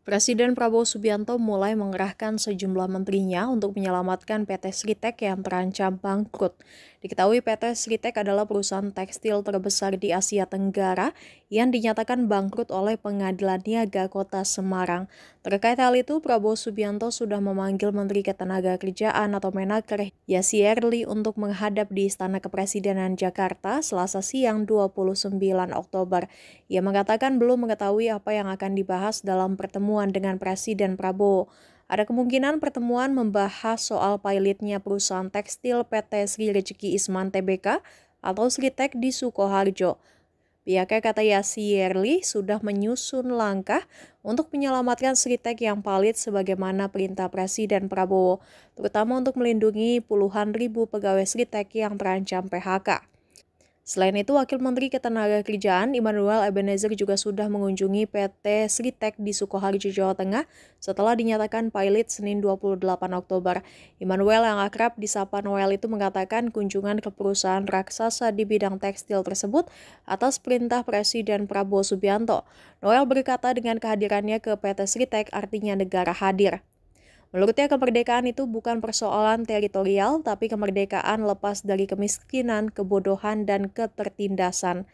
Presiden Prabowo Subianto mulai mengerahkan sejumlah menterinya untuk menyelamatkan PT Sritek yang terancam bangkrut. Diketahui PT Sritek adalah perusahaan tekstil terbesar di Asia Tenggara yang dinyatakan bangkrut oleh Pengadilan Niaga Kota Semarang. Terkait hal itu, Prabowo Subianto sudah memanggil Menteri Ketenagakerjaan atau Menaker Yasi Erli untuk menghadap di Istana Kepresidenan Jakarta Selasa siang 29 Oktober. Ia mengatakan belum mengetahui apa yang akan dibahas dalam pertemuan dengan Presiden Prabowo. Ada kemungkinan pertemuan membahas soal pilotnya perusahaan tekstil PT Sri Rezeki Isman Tbk atau Sritek di Sukoharjo. Pihaknya kata Yasi Yerli sudah menyusun langkah untuk menyelamatkan Sritek yang palit sebagaimana perintah Presiden Prabowo, terutama untuk melindungi puluhan ribu pegawai Sritek yang terancam PHK. Selain itu, Wakil Menteri Ketenagakerjaan Immanuel Ebenezer juga sudah mengunjungi PT Sritek di Sukoharjo, Jawa Tengah setelah dinyatakan pilot Senin 28 Oktober. Immanuel yang akrab disapa Noel itu mengatakan kunjungan ke perusahaan raksasa di bidang tekstil tersebut atas perintah Presiden Prabowo Subianto. Noel berkata dengan kehadirannya ke PT Sritek artinya negara hadir. Menurutnya kemerdekaan itu bukan persoalan teritorial, tapi kemerdekaan lepas dari kemiskinan, kebodohan, dan ketertindasan.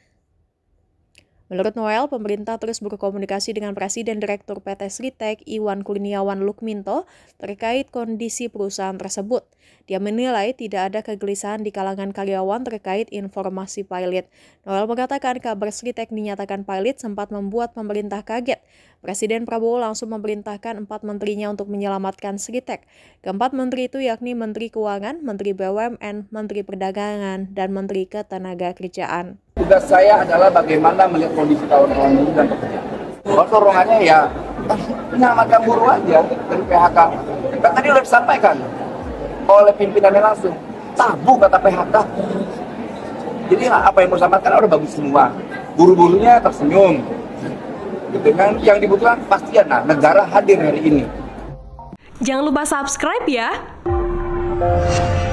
Menurut Noel, pemerintah terus berkomunikasi dengan Presiden Direktur PT Sritek Iwan Kurniawan Lukminto terkait kondisi perusahaan tersebut. Dia menilai tidak ada kegelisahan di kalangan karyawan terkait informasi pilot. Noel mengatakan kabar Sritek dinyatakan pilot sempat membuat pemerintah kaget. Presiden Prabowo langsung memerintahkan empat menterinya untuk menyelamatkan Sritek. Keempat menteri itu yakni Menteri Keuangan, Menteri BUMN, Menteri Perdagangan, dan Menteri Ketenagakerjaan. Kerjaan tugas saya adalah bagaimana melihat kondisi kawan-kawan buruh dan pekerja. Kalau dorongannya ya menyelamatkan buruh aja dari PHK. Kan tadi sudah disampaikan oleh pimpinannya langsung, tabu kata PHK. Jadi apa yang mau disampaikan udah bagus semua. Buru-burunya tersenyum. Gitu kan yang dibutuhkan ya, nah negara hadir hari ini. Jangan lupa subscribe ya.